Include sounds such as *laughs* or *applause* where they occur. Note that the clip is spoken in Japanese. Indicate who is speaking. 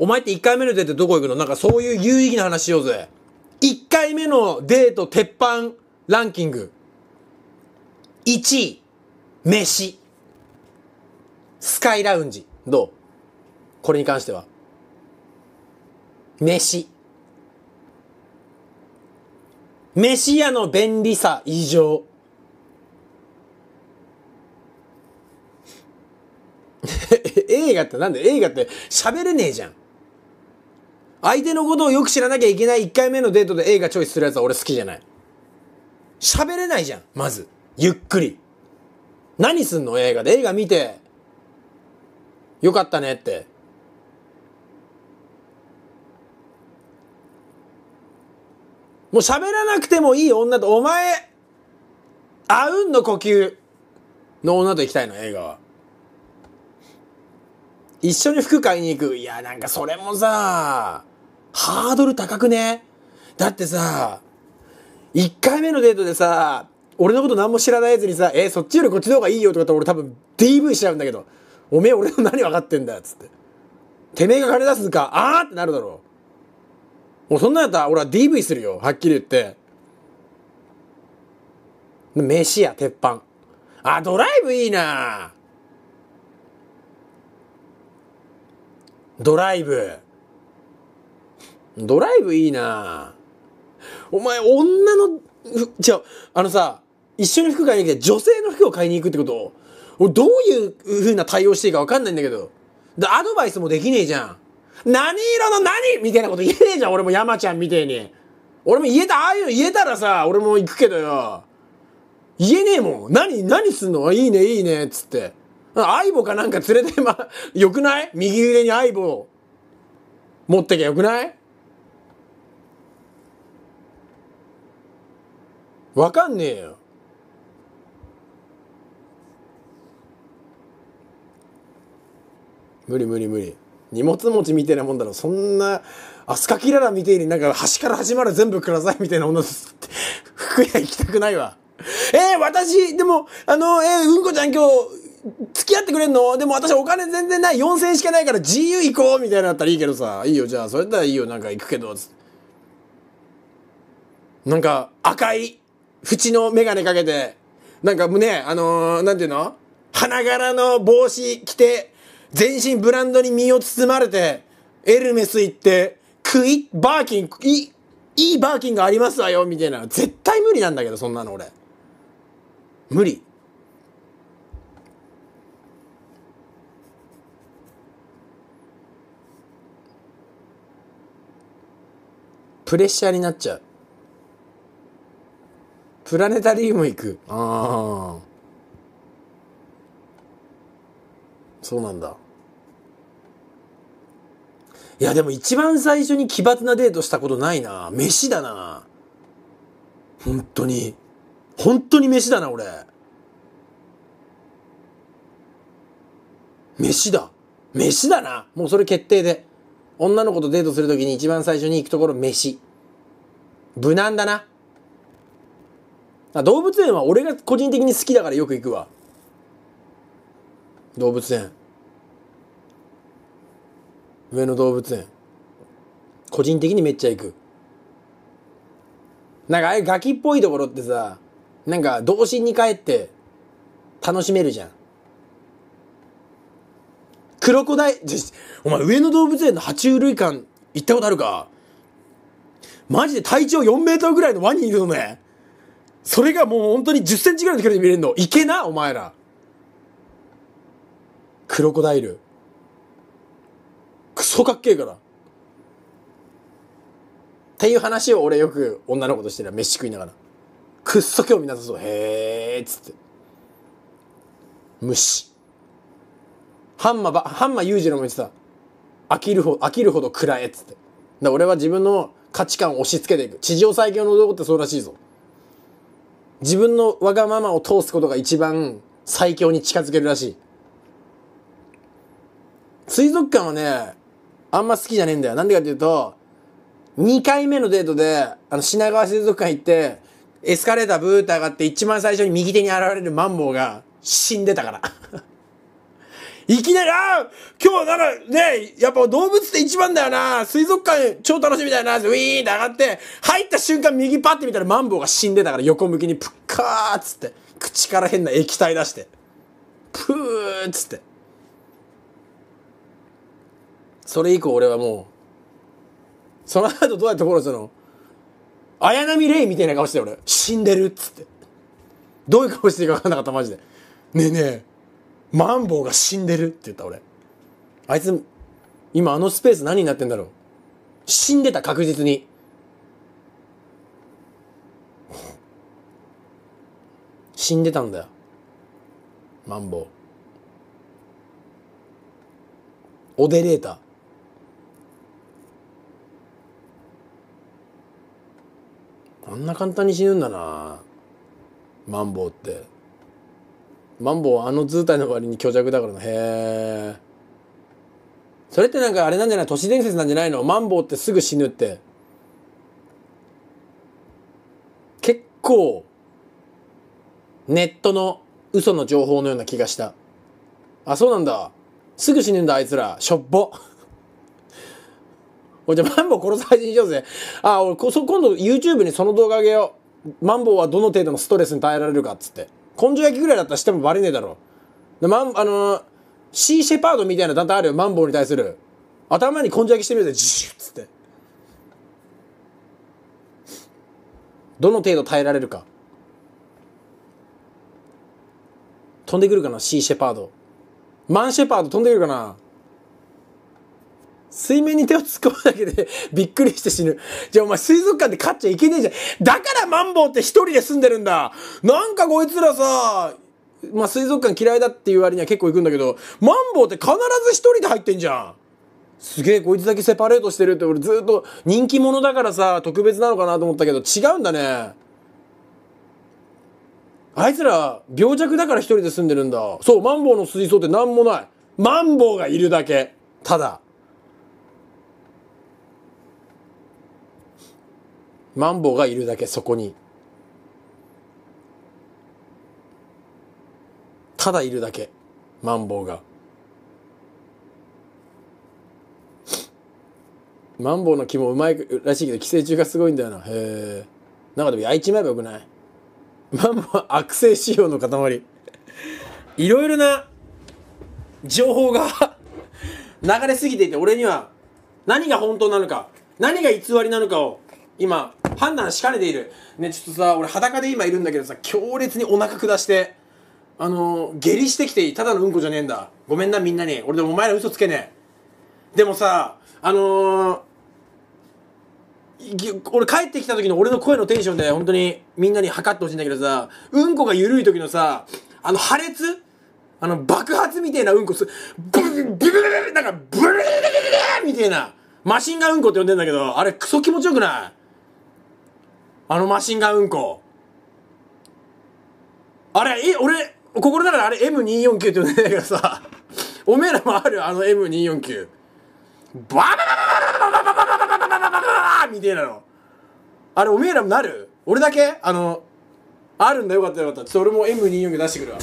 Speaker 1: お前って1回目のデートどこ行くのなんかそういう有意義な話しようぜ。1回目のデート鉄板ランキング。1位、飯。スカイラウンジ。どうこれに関しては。飯。飯屋の便利さ異常。*laughs* 映画ってなんで映画って喋れねえじゃん。相手のことをよく知らなきゃいけない1回目のデートで映画チョイスするやつは俺好きじゃない。喋れないじゃん、まず。ゆっくり。何すんの映画で映画見て。よかったねって。もう喋らなくてもいい女と、お前、あうんの呼吸の女と行きたいの、映画は。一緒に服買いに行く。いや、なんかそれもさ、ハードル高くねだってさ、一回目のデートでさ、俺のこと何も知らないやつにさ、えそっちよりこっちの方がいいよとかって俺多分 DV しちゃうんだけど、おめえ俺の何分かってんだつって。てめえが金出すんか、あーってなるだろう。もうそんなんやったら俺は DV するよ、はっきり言って。飯や、鉄板。あ、ドライブいいなドライブ。ドライブいいなお前、女の、じゃあのさ、一緒に服買いに来て女性の服を買いに行くってこと俺どういう風な対応していいかわかんないんだけど。で、アドバイスもできねえじゃん。何色の何みたいなこと言えねえじゃん。俺も山ちゃんみてえに。俺も言えた、ああいうの言えたらさ、俺も行くけどよ。言えねえもん。何、何すんのいいね、いいね、つって。相棒かなんか連れてま、よくない右腕に相棒。持ってきゃよくないわかんねえよ。無理無理無理。荷物持ちみたいなもんだろ。そんな、アスカキララみたいになんか端から始まる全部くださいみたいな女ですって、服屋行きたくないわ。えー、私、でも、あの、えー、うんこちゃん今日、付き合ってくれんのでも私お金全然ない。4000円しかないから自由行こうみたいなったらいいけどさ。いいよ、じゃあ、それだったらいいよ、なんか行くけど。なんか、赤い縁のメガネかけて、なんかね、あのー、なんていうの花柄の帽子着て、全身ブランドに身を包まれて、エルメス行って、クイッ、バーキン、い、いいバーキンがありますわよ、みたいな。絶対無理なんだけど、そんなの俺。無理。プレッシャーになっちゃう。プラネタリウム行く。ああ。そうなんだ。いや、でも一番最初に奇抜なデートしたことないな。飯だな。本当に。本当に飯だな、俺。飯だ。飯だな。もうそれ決定で。女の子とデートするときに一番最初に行くところ、飯。無難だな。動物園は俺が個人的に好きだからよく行くわ動物園上野動物園個人的にめっちゃ行くなんかああいうガキっぽいところってさなんか童心に帰って楽しめるじゃんクロコダイ *laughs* お前上野動物園の爬虫類館行ったことあるかマジで体長4メートルぐらいのワニいるのねそれがもう本当に10センチぐらいの距離で見れるの。いけなお前ら。クロコダイル。クソかっけえから。っていう話を俺よく女の子としてる飯食いながら。くっそ興味なさそう。へえっつって。無視。ハンマば、ハンマ裕次郎も言ってた。飽きるほど、飽きるほど暗えっつって。だ俺は自分の価値観を押し付けていく。地上最強の男ってそうらしいぞ。自分のわがままを通すことが一番最強に近づけるらしい。水族館はね、あんま好きじゃねえんだよ。なんでかっていうと、2回目のデートで、あの、品川水族館行って、エスカレーターブーって上がって一番最初に右手に現れるマンボウが死んでたから。いきなり、あ今日なんかね、やっぱ動物って一番だよな水族館超楽しみだよなウィーンって上がって、入った瞬間右パッて見たらマンボウが死んでたから横向きにプッカーっつって、口から変な液体出して、プーっつって。それ以降俺はもう、その後どうやってフォローするの綾波レイみたいな顔して俺、死んでるっつって。どういう顔していいか分かんなかったマジで。ねえねえ。マンボウが死んでるって言った俺。あいつ、今あのスペース何になってんだろう。死んでた確実に。死んでたんだよ。マンボウ。オデレータ。ー。あんな簡単に死ぬんだなマンボウって。マンボウはあの図体の割に虚弱だからな。へえ。それってなんかあれなんじゃない都市伝説なんじゃないのマンボウってすぐ死ぬって。結構、ネットの嘘の情報のような気がした。あ、そうなんだ。すぐ死ぬんだ、あいつら。しょっぼ。*laughs* おじゃ、マンボウ殺す配信しようぜ。あ、俺こそ、今度 YouTube にその動画あげよう。マンボウはどの程度のストレスに耐えられるかっつって。根性焼きぐらいだったらしてもバレねえだろ。でまん、あのー、シーシェパードみたいな団体あるよ、マンボウに対する。頭に根性焼きしてみるで、ジュッつって。どの程度耐えられるか。飛んでくるかな、シーシェパード。マンシェパード飛んでくるかな水面に手を突っ込むだけでびっくりして死ぬ。じゃあお前水族館で飼っちゃいけねえじゃん。だからマンボウって一人で住んでるんだ。なんかこいつらさ、まあ、水族館嫌いだっていう割には結構行くんだけど、マンボウって必ず一人で入ってんじゃん。すげえこいつだけセパレートしてるって俺ずっと人気者だからさ、特別なのかなと思ったけど違うんだね。あいつら病弱だから一人で住んでるんだ。そう、マンボウの水槽って何もない。マンボウがいるだけ。ただ。マンボウがいるだけそこにただいるだけマンボウがマンボウの木もうまいらしいけど寄生虫がすごいんだよなへえなんかでも焼いちまえばよくないマンボウは悪性仕様の塊いろいろな情報が *laughs* 流れすぎていて俺には何が本当なのか何が偽りなのかを今判断しかれている。ね、ちょっとさ、俺裸で今いるんだけどさ、強烈にお腹下して、あの下痢してきていい。ただのうんこじゃねえんだ。ごめんな、みんなに。俺でもお前ら嘘つけねえ。でもさ、あのー、俺帰ってきた時の俺の声のテンションで本当にみんなに測ってほしいんだけどさ、うんこが緩い時のさ、あの破裂あの爆発みたいなうんこす、ブルブルブルなんかブルブルブルみたいな、マシンガンうんこって呼んでんだけど、あれクソ気持ちよくないあのマシンガンうんこ。あれ、え、俺、心ながらあれ M249 って呼んでないけどさ、おめえらもあるあの M249。ババババババババババババババババみたいなの。あれおめえらもなる俺だけあの、あるんだよかったよかった。ちょっと俺も M249 出してくるわ。